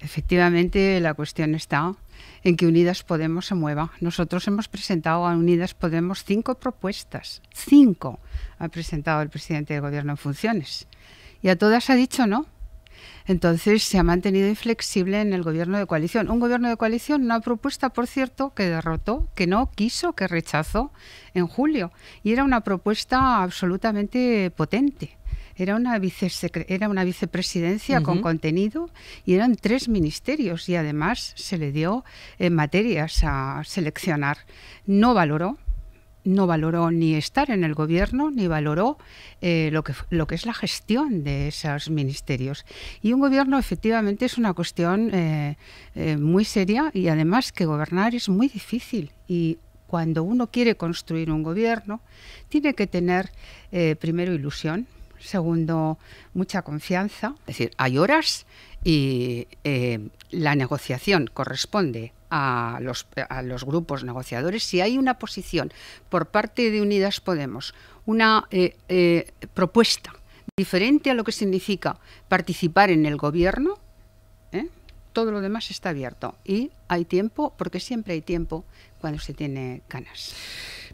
Efectivamente, la cuestión está en que Unidas Podemos se mueva. Nosotros hemos presentado a Unidas Podemos cinco propuestas. Cinco ha presentado el presidente del Gobierno en funciones. Y a todas ha dicho no. Entonces se ha mantenido inflexible en el gobierno de coalición. Un gobierno de coalición, una propuesta, por cierto, que derrotó, que no quiso, que rechazó en julio. Y era una propuesta absolutamente potente era una, era una vicepresidencia con contenido y eran tres ministerios y además se le dio materias a seleccionar. No valoró no valoró ni estar en el gobierno, ni valoró eh, lo, que, lo que es la gestión de esos ministerios. Y un gobierno efectivamente es una cuestión eh, eh, muy seria y además que gobernar es muy difícil. Y cuando uno quiere construir un gobierno, tiene que tener primero ilusión, Segundo, mucha confianza. Es decir, hay horas y eh, la negociación corresponde a los, a los, grupos negociadores. Si hay una posición por parte de Unidas Podemos, una eh, eh, propuesta diferente a lo que significa participar en el gobierno, todo lo demás está abierto. Y hay tiempo, porque siempre hay tiempo cuando se tiene ganas.